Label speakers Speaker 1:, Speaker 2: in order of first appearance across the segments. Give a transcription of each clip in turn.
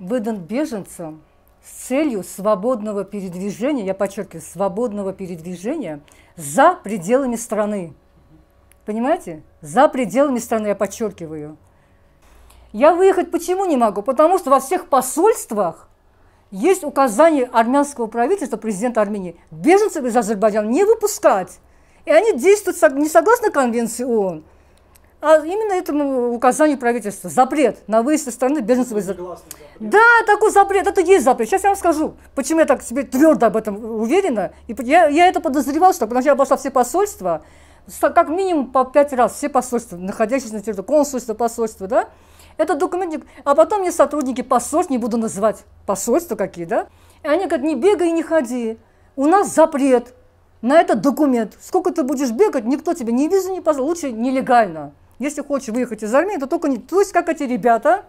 Speaker 1: выдан беженцам с целью свободного передвижения, я подчеркиваю, свободного передвижения за пределами страны. Понимаете? За пределами страны, я подчеркиваю. Я выехать почему не могу? Потому что во всех посольствах есть указание армянского правительства, президента Армении, беженцев из Азербайджана не выпускать. И они действуют не согласно конвенции ООН, а именно этому указанию правительства. Запрет на выезд из страны без из... Да, такой запрет, это есть запрет. Сейчас я вам скажу, почему я так себе твердо об этом уверена. И я, я это подозревала, что потому что я обошла все посольства, как минимум по пять раз все посольства, находящиеся на территории консульства, посольства, да, этот документик. а потом мне сотрудники посольств, не буду называть посольства какие, да, и они говорят, не бегай, не ходи, у нас запрет на этот документ. Сколько ты будешь бегать, никто тебе ни визу не позволит, лучше нелегально если хочешь выехать из армии, то только не... То есть как эти ребята,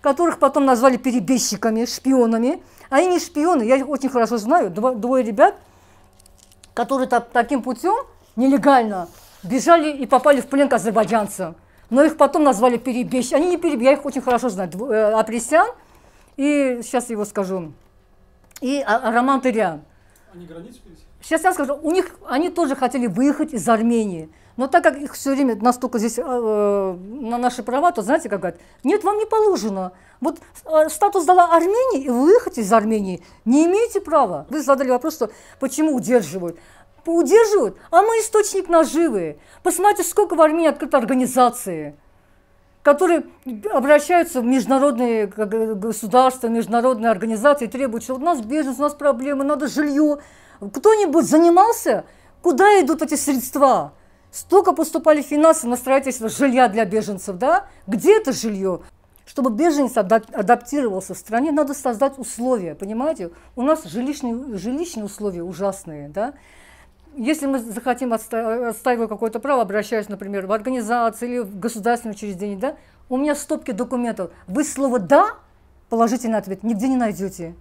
Speaker 1: которых потом назвали перебежчиками, шпионами. Они не шпионы, я их очень хорошо знаю. Дво, двое ребят, которые так, таким путем нелегально бежали и попали в плен к азербайджанцам. Но их потом назвали перебежчиками. Они не перебежчики, я их очень хорошо знаю. Дво, э, Апресян и, сейчас его скажу, и а, а Роман Тырян. Они границу Сейчас я скажу, у них, они тоже хотели выехать из Армении. Но так как их все время настолько здесь э, э, на наши права, то знаете, как говорят, нет, вам не положено. Вот э, статус дала Армении, и выехать из Армении не имеете права. Вы задали вопрос, что почему удерживают удерживают, а мы источник наживы. Посмотрите, сколько в Армении открыто организации, которые обращаются в международные государства, международные организации, требуют, что у нас бизнес, у нас проблемы, надо жилье. Кто-нибудь занимался? Куда идут эти средства? Столько поступали финансы на строительство жилья для беженцев, да? Где это жилье? Чтобы беженец адаптировался в стране, надо создать условия, понимаете? У нас жилищные, жилищные условия ужасные, да? Если мы захотим отста отстаивать какое-то право, обращаясь, например, в организацию или в государственное учреждение, да, у меня стопки документов. Вы слово «да» положительный ответ нигде не найдете.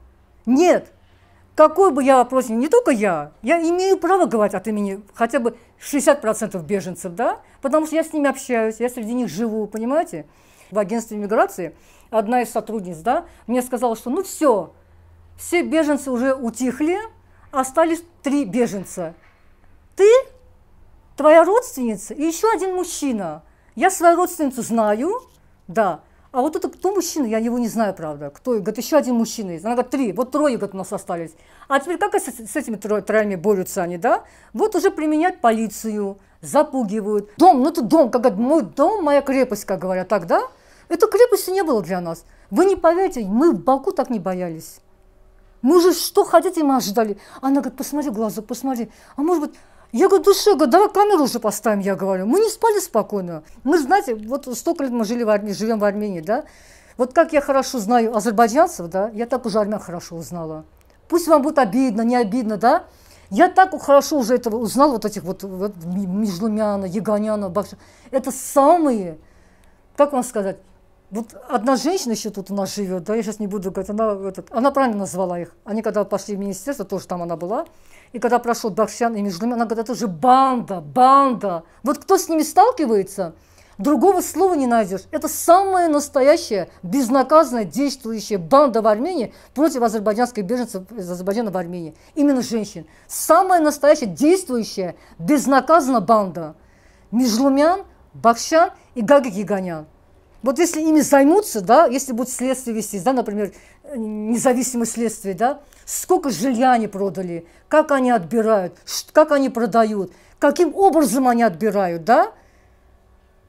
Speaker 1: Нет, какой бы я опросник, не только я, я имею право говорить от имени хотя бы 60% беженцев, да, потому что я с ними общаюсь, я среди них живу, понимаете? В агентстве миграции одна из сотрудниц, да, мне сказала, что ну все, все беженцы уже утихли, остались три беженца. Ты, твоя родственница и еще один мужчина. Я свою родственницу знаю, да, а вот это кто мужчина, я его не знаю, правда. Кто? Говорит, еще один мужчина есть. Она говорит, три. Вот трое, говорит, у нас остались. А теперь как с, с этими троями борются они, да? Вот уже применять полицию, запугивают. Дом, ну это дом, как говорят, мой дом, моя крепость, как говорят тогда. Это крепости не было для нас. Вы не поверите, мы в Баку так не боялись. Мы же что хотите, мы ожидали. Она говорит, посмотри в глаза, посмотри. А может быть, я говорю, ну что, давай камеру уже поставим, я говорю. Мы не спали спокойно. Мы, знаете, вот столько лет мы жили в Армении, живем в Армении, да. Вот как я хорошо знаю азербайджанцев, да, я так уже армян хорошо узнала. Пусть вам будет обидно, не обидно, да. Я так хорошо уже этого узнал вот этих вот, вот Межлумяна, Яганяна, Бакша. Это самые, как вам сказать, вот одна женщина еще тут у нас живет, да, я сейчас не буду говорить, она, этот, она правильно назвала их. Они когда пошли в министерство, тоже там она была, и когда прошел Бахшян и Межлюми, она говорит, это же банда, банда. Вот кто с ними сталкивается, другого слова не найдешь. Это самая настоящая, безнаказанная, действующая банда в Армении против азербайджанских беженцев из Азербайджана в Армении. Именно женщин. Самая настоящая, действующая, безнаказанная банда. Межлумян, Бахшан и Гаги Гиганян. Вот если ими займутся, да, если будут следствие вести, да, например, независимое следствие, да, сколько жилья они продали, как они отбирают, как они продают, каким образом они отбирают, да,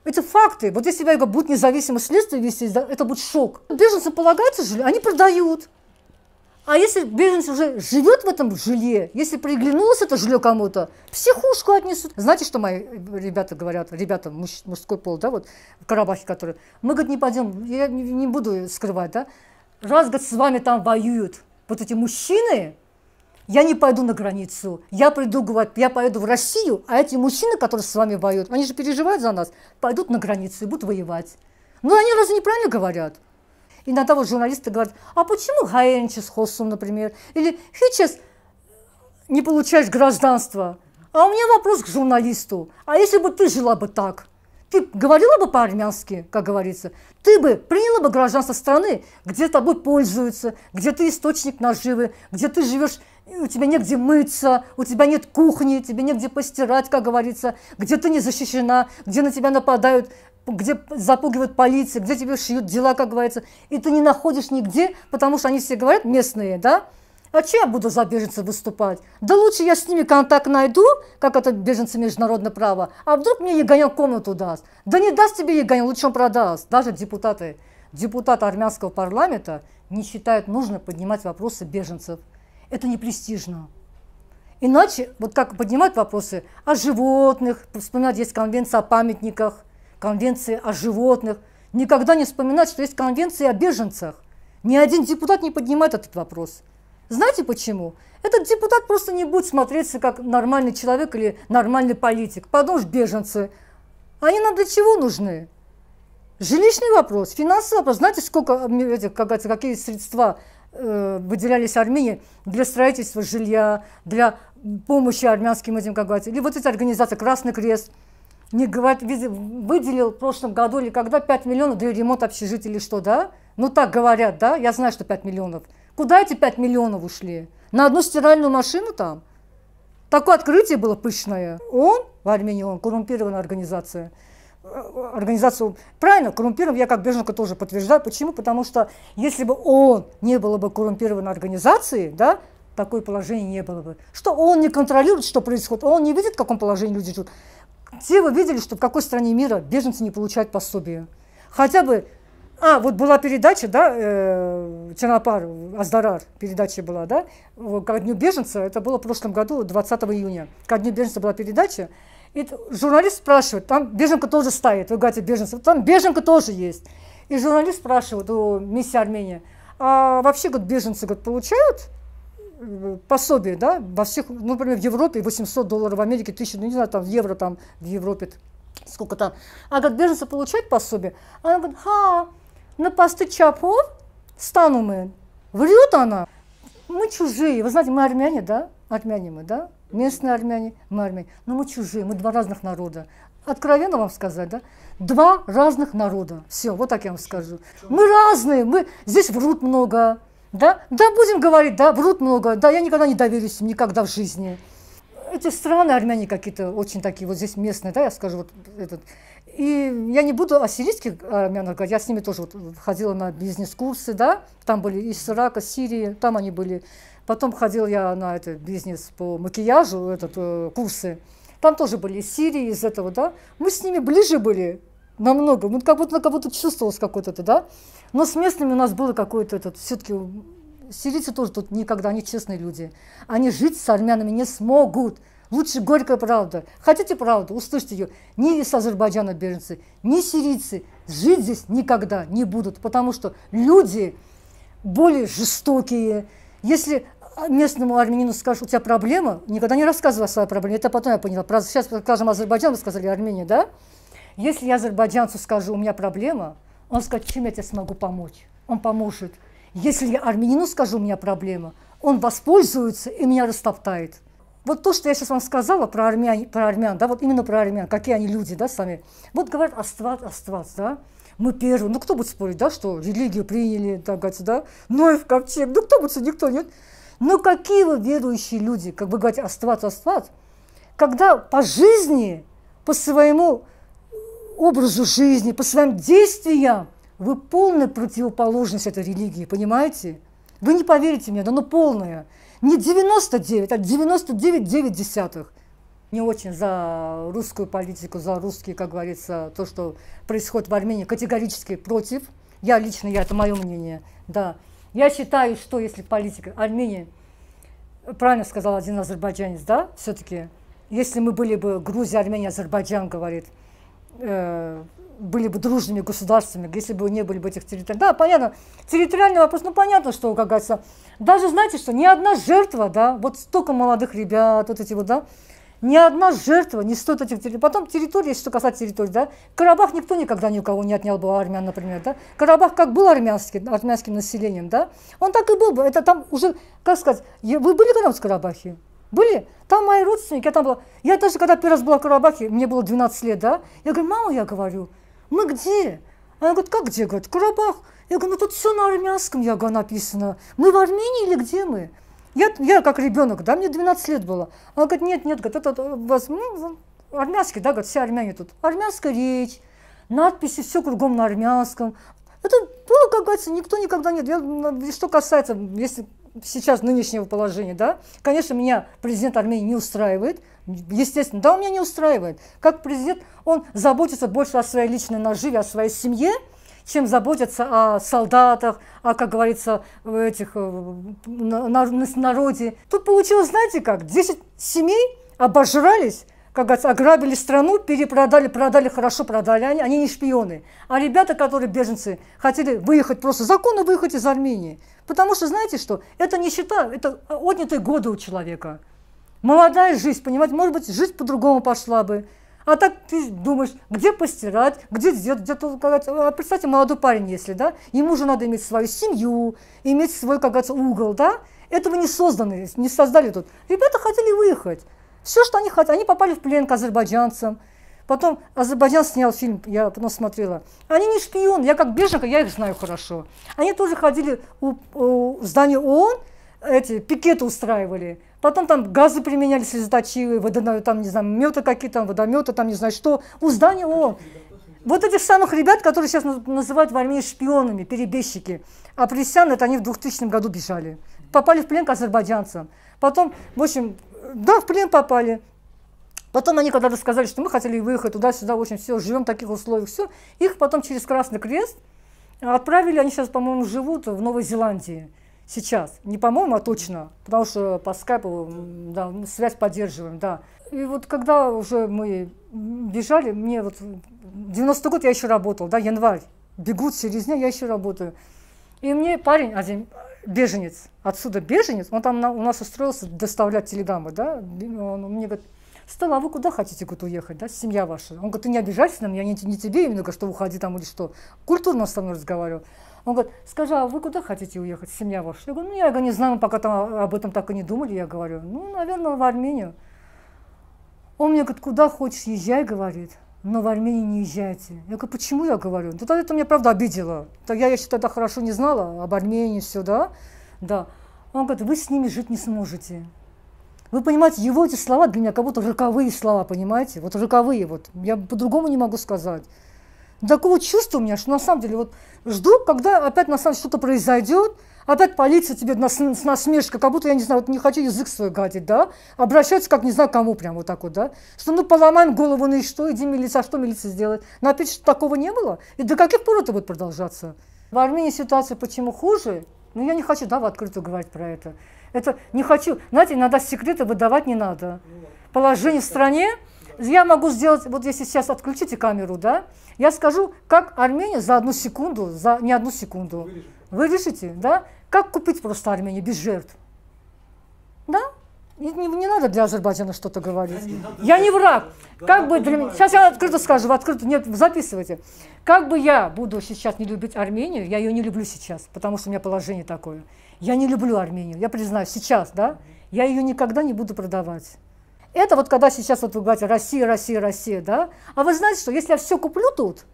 Speaker 1: это факты. Вот если будет независимое следствие вести, да, это будет шок. Беженцам полагается жилье, они продают. А если беженец уже живет в этом жилье, если приглянулось это жилье кому-то, психушку отнесут. Знаете, что мои ребята говорят, ребята муж, мужской пол, да, вот в Карабахе, которые, мы, говорит, не пойдем, я не, не буду скрывать, да, раз, говорит, с вами там воюют вот эти мужчины, я не пойду на границу, я приду, говорит, я поеду в Россию, а эти мужчины, которые с вами воюют, они же переживают за нас, пойдут на границу и будут воевать. Ну, они разве неправильно говорят? Иногда вот журналисты говорят, а почему Хаенчес Хосум, например, или Хичес не получаешь гражданство? А у меня вопрос к журналисту. А если бы ты жила бы так? Ты говорила бы по-армянски, как говорится? Ты бы приняла бы гражданство страны, где тобой пользуются, где ты источник наживы, где ты живешь у тебя негде мыться, у тебя нет кухни, тебе негде постирать, как говорится, где ты не защищена, где на тебя нападают где запугивают полиция, где тебе шьют дела, как говорится, и ты не находишь нигде, потому что они все говорят местные, да? А че я буду за беженцев выступать? Да лучше я с ними контакт найду, как это беженцы международное право, а вдруг мне Яганян комнату даст? Да не даст тебе Яганян, лучше он продаст. Даже депутаты, депутаты армянского парламента не считают нужно поднимать вопросы беженцев. Это не престижно. Иначе, вот как поднимать вопросы о животных, вспоминать, есть конвенция о памятниках – конвенции о животных, никогда не вспоминать, что есть конвенции о беженцах. Ни один депутат не поднимает этот вопрос. Знаете почему? Этот депутат просто не будет смотреться как нормальный человек или нормальный политик. Потому что беженцы. А они нам для чего нужны? Жилищный вопрос, финансовый вопрос. Знаете, сколько этих, какие средства э, выделялись Армении для строительства жилья, для помощи армянским этим, как говорится, или вот эти организации, «Красный крест», не говорят, выделил в прошлом году или когда 5 миллионов, для ремонта ремонт общежития или что, да? Ну так говорят, да? Я знаю, что 5 миллионов. Куда эти 5 миллионов ушли? На одну стиральную машину там? Такое открытие было пышное. Он, в Армении он, коррумпированная организация. Э, организацию, правильно, коррумпирован, я как беженка тоже подтверждаю. Почему? Потому что если бы он не было бы коррумпированной организацией, да, такое положение не было бы. Что он не контролирует, что происходит, он не видит, в каком положении люди живут. Все вы видели, что в какой стране мира беженцы не получают пособие. Хотя бы... А, вот была передача, да, э, Чернопар, Аздарар, передача была, да, ко дню беженца, это было в прошлом году, 20 июня, ко дню беженца была передача, и журналист спрашивает, там беженка тоже стоит, вы говорите, беженцев, там беженка тоже есть. И журналист спрашивает у миссии Армения, а вообще, говорит, беженцы, говорит, получают пособие, да, во всех, ну, например, в Европе 800 долларов, в Америке 1000, ну, не знаю, там, евро, там, в Европе сколько там. А как беженцы получают пособие? А она говорит, ха, на посты Чапов стану мы. Врет она. Мы чужие. Вы знаете, мы армяне, да? Армяне мы, да? Местные армяне, мы армяне. Но мы чужие, мы два разных народа. Откровенно вам сказать, да? Два разных народа. Все, вот так я вам скажу. Мы разные, мы здесь врут много, да? Да, будем говорить, да, врут много, да, я никогда не доверюсь им, никогда в жизни. Эти страны, армяне какие-то очень такие, вот здесь местные, да, я скажу, вот этот. И я не буду о сирийских армянах говорить, я с ними тоже вот ходила на бизнес-курсы, да, там были из Ирака, Сирии, там они были. Потом ходила я на этот бизнес по макияжу, этот, э, курсы. Там тоже были из Сирии, из этого, да. Мы с ними ближе были, намного. Ну, как будто, как будто чувствовалось какое-то это, да? Но с местными у нас было какое-то этот, все-таки сирийцы тоже тут никогда, они честные люди. Они жить с армянами не смогут. Лучше горькая правда. Хотите правду? Услышьте ее. Ни из Азербайджана беженцы, ни сирийцы жить здесь никогда не будут, потому что люди более жестокие. Если а, местному армянину скажешь, у тебя проблема, никогда не рассказывай о своей проблеме. Это потом я поняла. Сейчас, скажем, Азербайджан, вы сказали Армения, да? Если я азербайджанцу скажу, у меня проблема, он скажет, чем я тебе смогу помочь? Он поможет. Если я армянину скажу, у меня проблема, он воспользуется и меня растоптает. Вот то, что я сейчас вам сказала про армян, про армян да, вот именно про армян, какие они люди, да, сами. Вот говорят астват, астват, да, мы первые. Ну, кто будет спорить, да, что религию приняли, так сказать, да, ну и в ковчег, ну, кто будет, никто, нет. Но ну, какие вы верующие люди, как бы говорить астват, астват, когда по жизни, по своему образу жизни, по своим действиям, вы полная противоположность этой религии, понимаете? Вы не поверите мне, да ну полная. Не 99, а 99,9 десятых. Не очень за русскую политику, за русские, как говорится, то, что происходит в Армении, категорически против. Я лично, я, это мое мнение, да. Я считаю, что если политика Армении, правильно сказал один азербайджанец, да, все-таки, если мы были бы Грузия, Армения, Азербайджан, говорит – э, были бы дружными государствами, если бы не были бы этих территорий. Да, понятно, территориальный вопрос, ну понятно, что, как говорится, даже знаете, что ни одна жертва, да, вот столько молодых ребят, вот эти вот, да, ни одна жертва не стоит этих территорий. Потом территория, если что касается территории, да, Карабах никто никогда ни у кого не отнял бы армян, например, да. Карабах как был армянским, армянским населением, да, он так и был бы. Это там уже, как сказать, вы были когда в Карабахе? Были? Там мои родственники, я там была. Я даже когда первый раз была в Карабахе, мне было 12 лет, да? Я говорю, мама, я говорю, мы где? Она говорит, как где? Говорит, Карабах. Я говорю, ну тут все на армянском, я говорю, написано. Мы в Армении или где мы? Я, я как ребенок, да, мне 12 лет было. Она говорит, нет, нет, говорит, это, это у вас ну, армянский, да, говорит, все армяне тут. Армянская речь, надписи, все кругом на армянском. Это было, как говорится, никто никогда нет. Я, что касается, если сейчас нынешнего положения, да, конечно, меня президент Армении не устраивает, естественно, да, он меня не устраивает. Как президент, он заботится больше о своей личной наживе, о своей семье, чем заботится о солдатах, о, как говорится, в этих, э, на, на, народе. Тут получилось, знаете как, 10 семей обожрались как говорится, ограбили страну, перепродали, продали, хорошо продали. Они, они не шпионы. А ребята, которые беженцы, хотели выехать, просто законно выехать из Армении. Потому что, знаете что, это нищета, это отнятые годы у человека. Молодая жизнь, понимаете, может быть, жизнь по-другому пошла бы. А так ты думаешь, где постирать, где сделать, где то, как говорится, а представьте, молодой парень, если, да, ему же надо иметь свою семью, иметь свой, как говорится, угол, да, этого не созданы, не создали тут. Ребята хотели выехать. Все, что они хотят. Они попали в плен к азербайджанцам. Потом Азербайджан снял фильм, я потом смотрела. Они не шпионы, я как беженка, я их знаю хорошо. Они тоже ходили у, у, в ООН, эти пикеты устраивали. Потом там газы применяли слезоточивые, водо, там, не знаю, меты какие-то, водометы, там не знаю что. У здания ООН. Вот этих самых ребят, которые сейчас называют в армии шпионами, перебежчики. А присян, это они в 2000 году бежали. Попали в плен к азербайджанцам. Потом, в общем, да, в плен попали. Потом они когда-то сказали, что мы хотели выехать туда-сюда, в общем, все, живем в таких условиях, все. Их потом через Красный Крест отправили, они сейчас, по-моему, живут в Новой Зеландии. Сейчас. Не по-моему, а точно. Потому что по скайпу да, связь поддерживаем, да. И вот когда уже мы бежали, мне вот 90-й год я еще работал, да, январь. Бегут через дня, я еще работаю. И мне парень один, беженец, отсюда беженец, он там на, у нас устроился доставлять телеграммы, да, он мне говорит, Стала, а вы куда хотите, говорит, уехать, да, семья ваша? Он говорит, ты не обижайся на меня, не, не тебе именно, что уходи там или что. Культурно со мной разговаривал. Он говорит, скажи, а вы куда хотите уехать, семья ваша? Я говорю, ну, я говорю, не знаю, мы пока там об этом так и не думали, я говорю, ну, наверное, в Армению. Он мне говорит, куда хочешь, езжай, говорит но в Армении не езжайте. Я говорю, почему я говорю? тогда это меня, правда, обидело. Так я еще тогда хорошо не знала об Армении, все, да? Да. Он говорит, вы с ними жить не сможете. Вы понимаете, его эти слова для меня как будто роковые слова, понимаете? Вот роковые, вот. Я по-другому не могу сказать. Такого чувства у меня, что на самом деле вот жду, когда опять на самом деле что-то произойдет, Опять полиция тебе с насмешкой, как будто, я не знаю, вот не хочу язык свой гадить, да? Обращаются как не знаю кому прямо вот так вот, да? Что ну поломаем голову, ну и что, иди милиция, а что милиция сделает? Но что такого не было. И до каких пор это будет продолжаться? В Армении ситуация почему хуже? Ну я не хочу, да, в открытую говорить про это. Это не хочу, знаете, иногда секреты выдавать не надо. Положение в стране, я могу сделать, вот если сейчас отключите камеру, да, я скажу, как Армения за одну секунду, за не одну секунду. Вырежу вы решите, да, как купить просто Армению без жертв? Да? Не, не, не надо для Азербайджана что-то говорить. Да, не надо, я не враг. Да, как бы для... Сейчас я открыто скажу, открыто, нет, записывайте. Как бы я буду сейчас не любить Армению, я ее не люблю сейчас, потому что у меня положение такое. Я не люблю Армению, я признаю, сейчас, да, я ее никогда не буду продавать. Это вот когда сейчас вот вы говорите Россия, Россия, Россия, да? А вы знаете, что если я все куплю тут,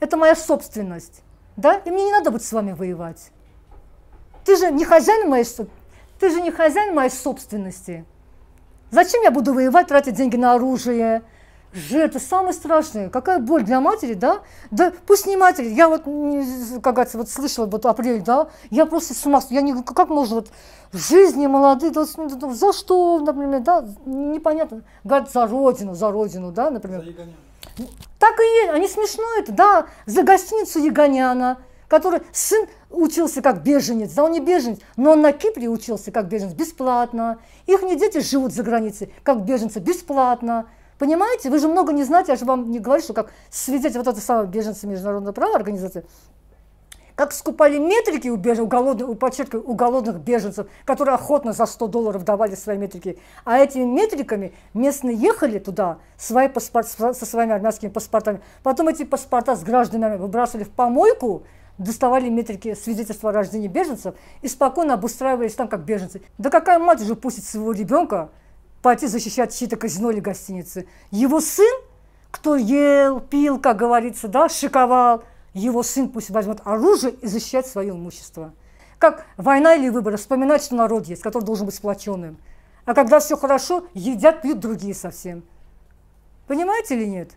Speaker 1: это моя собственность. Да? И мне не надо будет с вами воевать. Ты же не хозяин моей, ты же не хозяин моей собственности. Зачем я буду воевать, тратить деньги на оружие? это самое страшное. Какая боль для матери, да? Да пусть не матери. Я вот, как говорится, вот слышала, вот апрель, да? Я просто с ума, я не, как можно вот в жизни молодые, да, за что, например, да? Непонятно. Говорят, за родину, за родину, да, например. За так и есть, они смешно это, да, за гостиницу Яганяна, который сын учился как беженец, да он не беженец, но он на Кипре учился как беженец бесплатно. Их не дети живут за границей как беженцы бесплатно. Понимаете, вы же много не знаете, я же вам не говорю, что как свидетель вот это самое беженцы международного права организации, как скупали метрики у, беж... у голодных, подчеркиваю, у голодных беженцев, которые охотно за 100 долларов давали свои метрики. А этими метриками местные ехали туда свои паспорт... со своими армянскими паспортами. Потом эти паспорта с гражданами выбрасывали в помойку, доставали метрики свидетельства о рождении беженцев и спокойно обустраивались там как беженцы. Да какая мать же пустит своего ребенка пойти защищать чьи-то казино или гостиницы? Его сын, кто ел, пил, как говорится, да, шиковал – его сын пусть возьмет оружие и защищает свое имущество. Как война или выборы, вспоминать, что народ есть, который должен быть сплоченным. А когда все хорошо, едят, пьют другие совсем. Понимаете или нет?